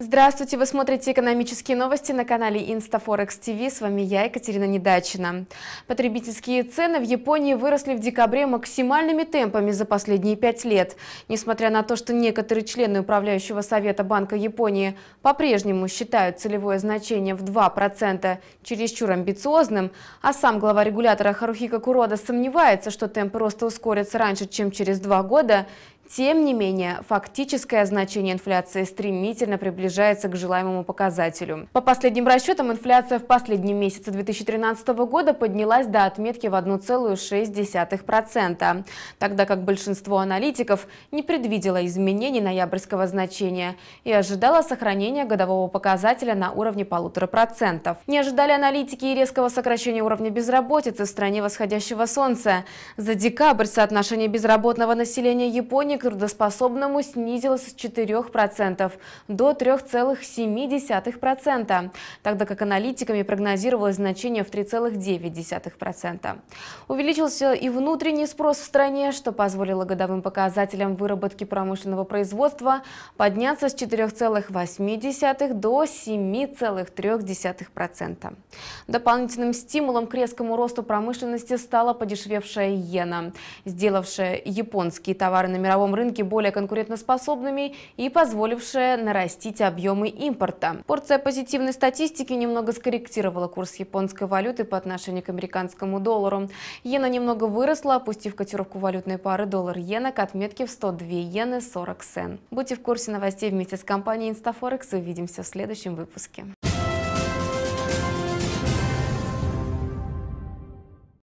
Здравствуйте, вы смотрите экономические новости на канале InstaForex TV. С вами я, Екатерина Недачина. Потребительские цены в Японии выросли в декабре максимальными темпами за последние пять лет. Несмотря на то, что некоторые члены Управляющего совета Банка Японии по-прежнему считают целевое значение в 2% чересчур амбициозным, а сам глава регулятора Харухика Курода сомневается, что темпы роста ускорятся раньше, чем через два года, тем не менее, фактическое значение инфляции стремительно приближается к желаемому показателю. По последним расчетам, инфляция в последние месяцы 2013 года поднялась до отметки в 1,6%, тогда как большинство аналитиков не предвидело изменений ноябрьского значения и ожидало сохранения годового показателя на уровне 1,5%. Не ожидали аналитики и резкого сокращения уровня безработицы в стране восходящего солнца. За декабрь соотношение безработного населения Японии трудоспособному снизилась с 4% до 3,7%, тогда как аналитиками прогнозировалось значение в 3,9%. Увеличился и внутренний спрос в стране, что позволило годовым показателям выработки промышленного производства подняться с 4,8% до 7,3%. Дополнительным стимулом к резкому росту промышленности стала подешевевшая иена, сделавшая японские товары на мировом мировом рынке более конкурентоспособными и позволившее нарастить объемы импорта. Порция позитивной статистики немного скорректировала курс японской валюты по отношению к американскому доллару. Иена немного выросла, опустив котировку валютной пары доллар-иена к отметке в 102 иены 40 сен. Будьте в курсе новостей вместе с компанией InstaForex. Увидимся в следующем выпуске.